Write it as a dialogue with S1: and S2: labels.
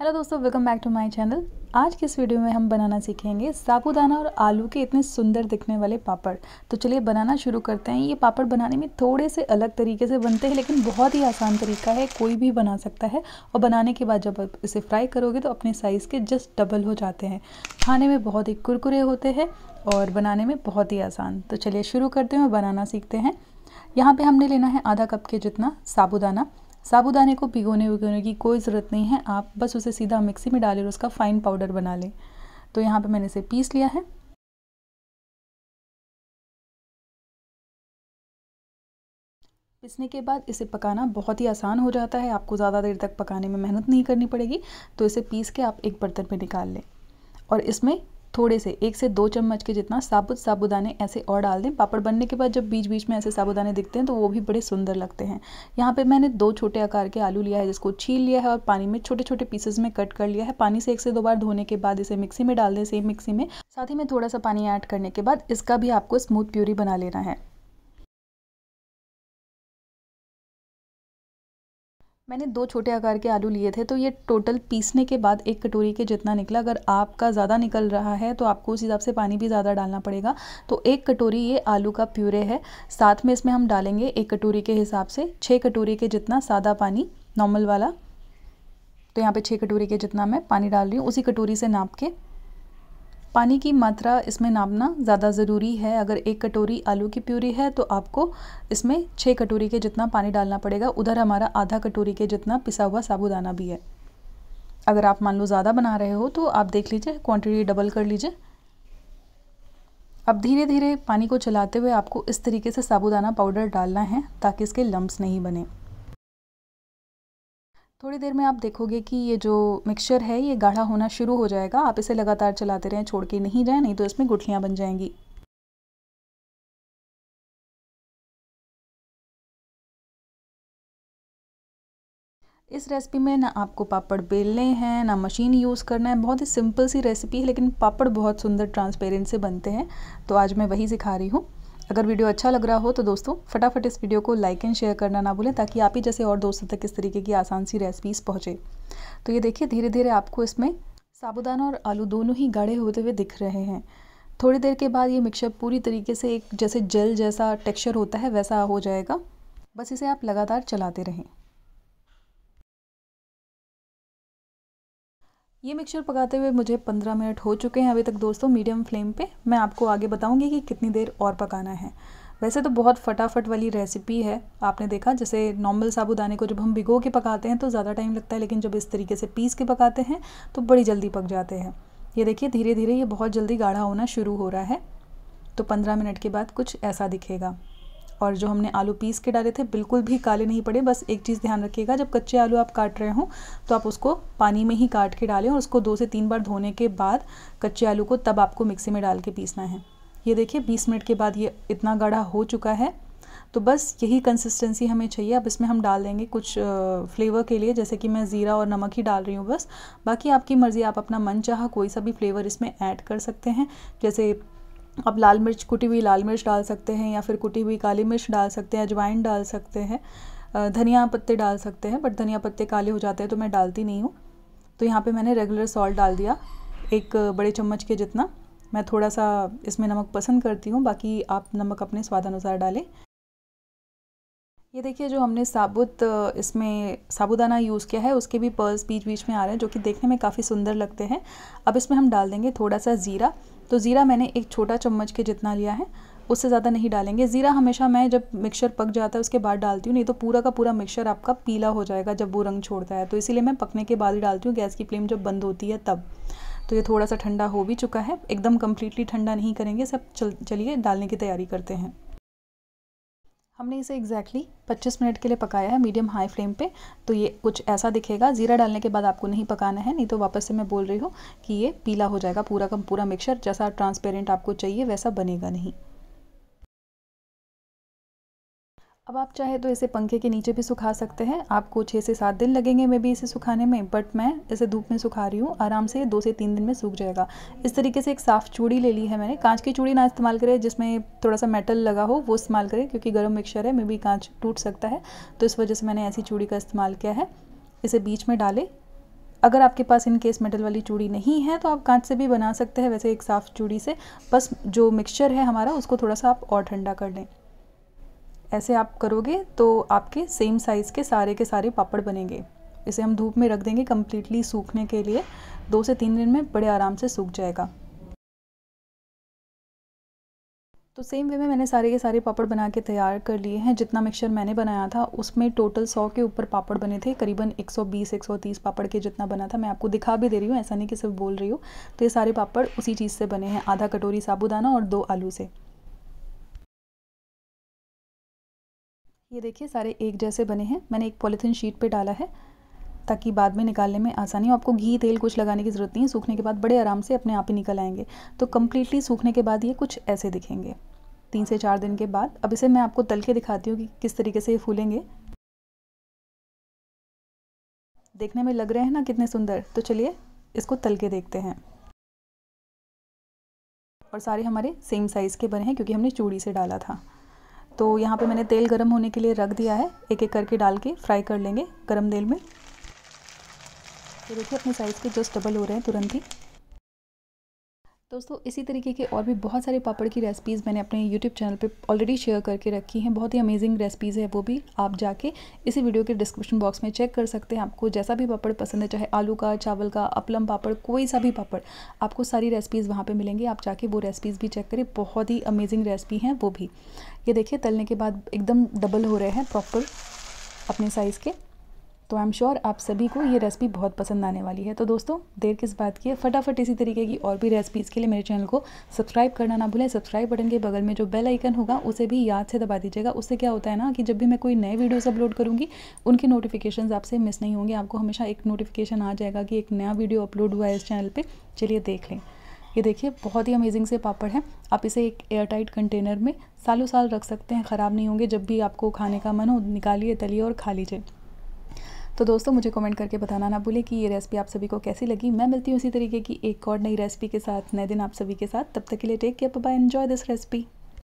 S1: hello दोस्तों welcome back to my channel आज के इस वीडियो में हम बनाना सीखेंगे साबूदाना और आलू के इतने सुंदर दिखने वाले पापड़ तो चलिए बनाना शुरू करते हैं ये पापड़ बनाने में थोड़े से अलग तरीके से बनते हैं लेकिन बहुत ही आसान तरीका है कोई भी बना सकता है और बनाने के बाद जब आप इसे फ्राई करोगे तो अपने साइज़ के जस्ट डबल हो जाते हैं खाने में बहुत ही कुरकुरे होते हैं और बनाने में बहुत ही आसान तो चलिए शुरू करते हैं और बनाना सीखते हैं यहाँ पर हमने लेना है आधा कप के जितना साबुदाना साबुदाने को भिगोने विगोने की कोई ज़रूरत नहीं है आप बस उसे सीधा मिक्सी में डालें और उसका फाइन पाउडर बना लें तो यहाँ पे मैंने इसे पीस लिया है पिसने के बाद इसे पकाना बहुत ही आसान हो जाता है आपको ज़्यादा देर तक पकाने में मेहनत नहीं करनी पड़ेगी तो इसे पीस के आप एक बर्तन में निकाल लें और इसमें थोड़े से एक से दो चम्मच के जितना साबुत साबुदाने ऐसे और डाल दें पापड़ बनने के बाद जब बीच बीच में ऐसे साबुदाने दिखते हैं तो वो भी बड़े सुंदर लगते हैं यहाँ पे मैंने दो छोटे आकार के आलू लिया है जिसको छील लिया है और पानी में छोटे छोटे पीसेस में कट कर लिया है पानी से एक से दो बार धोने के बाद इसे मिक्सी में डाल दें सेम मिक्सी में साथ ही में थोड़ा सा पानी ऐड करने के बाद इसका भी आपको स्मूथ प्यूरी बना लेना है मैंने दो छोटे आकार के आलू लिए थे तो ये टोटल पीसने के बाद एक कटोरी के जितना निकला अगर आपका ज़्यादा निकल रहा है तो आपको उस हिसाब से पानी भी ज़्यादा डालना पड़ेगा तो एक कटोरी ये आलू का प्यूरे है साथ में इसमें हम डालेंगे एक कटोरी के हिसाब से छः कटोरी के जितना सादा पानी नॉर्मल वाला तो यहाँ पे छः कटोरी के जितना मैं पानी डाल रही हूँ उसी कटोरी से नाप के पानी की मात्रा इसमें नापना ज़्यादा ज़रूरी है अगर एक कटोरी आलू की प्यूरी है तो आपको इसमें छः कटोरी के जितना पानी डालना पड़ेगा उधर हमारा आधा कटोरी के जितना पिसा हुआ साबुदाना भी है अगर आप मान लो ज़्यादा बना रहे हो तो आप देख लीजिए क्वांटिटी डबल कर लीजिए अब धीरे धीरे पानी को चलाते हुए आपको इस तरीके से साबुदाना पाउडर डालना है ताकि इसके लम्ब्स नहीं बने थोड़ी देर में आप देखोगे कि ये जो मिक्सचर है ये गाढ़ा होना शुरू हो जाएगा आप इसे लगातार चलाते रहें छोड़ के नहीं जाए नहीं तो इसमें गुठलियाँ बन जाएंगी इस रेसिपी में ना आपको पापड़ बेलने हैं ना मशीन यूज़ करना है बहुत ही सिंपल सी रेसिपी है लेकिन पापड़ बहुत सुंदर ट्रांसपेरेंट से बनते हैं तो आज मैं वही सिखा रही हूँ अगर वीडियो अच्छा लग रहा हो तो दोस्तों फटाफट इस वीडियो को लाइक एंड शेयर करना ना भूलें ताकि आप ही जैसे और दोस्तों तक इस तरीके की आसान सी रेसिपीज़ पहुँचे तो ये देखिए धीरे धीरे आपको इसमें साबुदाना और आलू दोनों ही गाढ़े होते हुए दिख रहे हैं थोड़ी देर के बाद ये मिक्सचर पूरी तरीके से एक जैसे जेल जैसा टेक्सचर होता है वैसा हो जाएगा बस इसे आप लगातार चलाते रहें ये मिक्सचर पकाते हुए मुझे पंद्रह मिनट हो चुके हैं अभी तक दोस्तों मीडियम फ्लेम पे मैं आपको आगे बताऊंगी कि कितनी देर और पकाना है वैसे तो बहुत फटाफट वाली रेसिपी है आपने देखा जैसे नॉर्मल साबुदाने को जब हम भिगो के पकाते हैं तो ज़्यादा टाइम लगता है लेकिन जब इस तरीके से पीस के पकाते हैं तो बड़ी जल्दी पक जाते हैं ये देखिए धीरे धीरे ये बहुत जल्दी गाढ़ा होना शुरू हो रहा है तो पंद्रह मिनट के बाद कुछ ऐसा दिखेगा और जो हमने आलू पीस के डाले थे बिल्कुल भी काले नहीं पड़े बस एक चीज़ ध्यान रखिएगा जब कच्चे आलू आप काट रहे हों तो आप उसको पानी में ही काट के डालें और उसको दो से तीन बार धोने के बाद कच्चे आलू को तब आपको मिक्सी में डाल के पीसना है ये देखिए बीस मिनट के बाद ये इतना गाढ़ा हो चुका है तो बस यही कंसिस्टेंसी हमें चाहिए अब इसमें हम डाल देंगे कुछ फ्लेवर के लिए जैसे कि मैं ज़ीरा और नमक ही डाल रही हूँ बस बाकी आपकी मर्ज़ी आप अपना मन चाह कोई सा भी फ्लेवर इसमें ऐड कर सकते हैं जैसे आप लाल मिर्च कुटी हुई लाल मिर्च डाल सकते हैं या फिर कुटी हुई काली मिर्च डाल सकते हैं अजवाइन डाल सकते हैं धनिया पत्ते डाल सकते हैं बट धनिया पत्ते काले हो जाते हैं तो मैं डालती नहीं हूँ तो यहाँ पे मैंने रेगुलर सॉल्ट डाल दिया एक बड़े चम्मच के जितना मैं थोड़ा सा इसमें नमक पसंद करती हूँ बाकी आप नमक अपने स्वाद अनुसार डालें ये देखिए जो हमने साबुत इसमें साबुदाना यूज़ किया है उसके भी पर्ल्स बीच बीच में आ रहे हैं जो कि देखने में काफ़ी सुंदर लगते हैं अब इसमें हम डाल देंगे थोड़ा सा ज़ीरा तो ज़ीरा मैंने एक छोटा चम्मच के जितना लिया है उससे ज़्यादा नहीं डालेंगे ज़ीरा हमेशा मैं जब मिक्सचर पक जाता है उसके बाद डालती हूँ नहीं तो पूरा का पूरा मिक्सचर आपका पीला हो जाएगा जब वो रंग छोड़ता है तो इसीलिए मैं पकने के बाद ही डालती हूँ गैस की फ्लेम जब बंद होती है तब तो ये थोड़ा सा ठंडा हो भी चुका है एकदम कम्प्लीटली ठंडा नहीं करेंगे सब चल चलिए डालने की तैयारी करते हैं हमने इसे एग्जैक्टली exactly 25 मिनट के लिए पकाया है मीडियम हाई फ्लेम पे तो ये कुछ ऐसा दिखेगा ज़ीरा डालने के बाद आपको नहीं पकाना है नहीं तो वापस से मैं बोल रही हूँ कि ये पीला हो जाएगा पूरा का पूरा मिक्सचर जैसा ट्रांसपेरेंट आपको चाहिए वैसा बनेगा नहीं अब आप चाहे तो इसे पंखे के नीचे भी सुखा सकते हैं आपको छः से सात दिन लगेंगे मे भी इसे सुखाने में बट मैं इसे धूप में सुखा रही हूँ आराम से दो से तीन दिन में सूख जाएगा इस तरीके से एक साफ़ चूड़ी ले ली है मैंने कांच की चूड़ी ना इस्तेमाल करें जिसमें थोड़ा सा मेटल लगा हो वो इस्तेमाल करें क्योंकि गर्म मिक्सर है मे भी कांच टूट सकता है तो इस वजह से मैंने ऐसी चूड़ी का इस्तेमाल किया है इसे बीच में डालें अगर आपके पास इन केस मेटल वाली चूड़ी नहीं है तो आप कांच से भी बना सकते हैं वैसे एक साफ़ चूड़ी से बस जो मिक्सचर है हमारा उसको थोड़ा सा आप और ठंडा कर लें ऐसे आप करोगे तो आपके सेम साइज़ के सारे के सारे पापड़ बनेंगे इसे हम धूप में रख देंगे कम्प्लीटली सूखने के लिए दो से तीन दिन में बड़े आराम से सूख जाएगा तो सेम वे में मैंने सारे के सारे पापड़ बना के तैयार कर लिए हैं जितना मिक्सचर मैंने बनाया था उसमें टोटल 100 के ऊपर पापड़ बने थे करीबन 120 130 पापड़ के जितना बना था मैं आपको दिखा भी दे रही हूँ ऐसा नहीं कि सिर्फ बोल रही हूँ तो ये सारे पापड़ उसी चीज़ से बने हैं आधा कटोरी साबुदाना और दो आलू से ये देखिए सारे एक जैसे बने हैं मैंने एक पॉलीथीन शीट पे डाला है ताकि बाद में निकालने में आसानी हो आपको घी तेल कुछ लगाने की ज़रूरत नहीं है सूखने के बाद बड़े आराम से अपने आप ही निकल आएंगे तो कम्प्लीटली सूखने के बाद ये कुछ ऐसे दिखेंगे तीन से चार दिन के बाद अब इसे मैं आपको तल के दिखाती हूँ कि किस तरीके से ये फूलेंगे देखने में लग रहे हैं ना कितने सुंदर तो चलिए इसको तल के देखते हैं और सारे हमारे सेम साइज़ के बने हैं क्योंकि हमने चूड़ी से डाला था तो यहाँ पे मैंने तेल गरम होने के लिए रख दिया है एक एक करके डाल के फ्राई कर लेंगे गरम तेल में तो देखिए अपने साइज़ के जस्ट डबल हो रहे हैं तुरंत ही दोस्तों इसी तरीके के और भी बहुत सारे पापड़ की रेसिपीज़ मैंने अपने यूट्यूब चैनल पे ऑलरेडी शेयर करके रखी हैं बहुत ही अमेजिंग रेसिपीज़ है वो भी आप जाके इसी वीडियो के डिस्क्रिप्शन बॉक्स में चेक कर सकते हैं आपको जैसा भी पापड़ पसंद है चाहे आलू का चावल का अपलम पापड़ कोई सा भी पापड़ आपको सारी रेसिपीज़ वहाँ पर मिलेंगी आप जाके वो रेसिपीज़ भी चेक करें बहुत ही अमेजिंग रेसिपी हैं वो भी ये देखिए तलने के बाद एकदम डबल हो रहे हैं प्रॉपर अपने साइज़ के तो आई एम श्योर आप सभी को ये रेसिपी बहुत पसंद आने वाली है तो दोस्तों देर किस बात की है फटाफट इसी तरीके की और भी रेसिपीज़ के लिए मेरे चैनल को सब्सक्राइब करना ना भूलें सब्सक्राइब बटन के बगल में जो बेल आइकन होगा उसे भी याद से दबा दीजिएगा उससे क्या होता है ना कि जब भी मैं कोई नए वीडियोज़ अपलोड करूँगी उनके नोटिफिकेशन आपसे मिस नहीं होंगे आपको हमेशा एक नोटिफिकेशन आ जाएगा कि एक नया वीडियो अपलोड हुआ है इस चैनल पर चलिए देख लें ये देखिए बहुत ही अमेजिंग से पापड़ है आप इसे एक एयरटाइट कंटेनर में सालों साल रख सकते हैं ख़राब नहीं होंगे जब भी आपको खाने का मन हो निकालिए तलिए और खा लीजिए तो दोस्तों मुझे कमेंट करके बताना ना भूलें कि ये रेसिपी आप सभी को कैसी लगी मैं मिलती हूँ इसी तरीके की एक और नई रेसिपी के साथ नए दिन आप सभी के साथ तब तक के लिए take care bye enjoy this recipe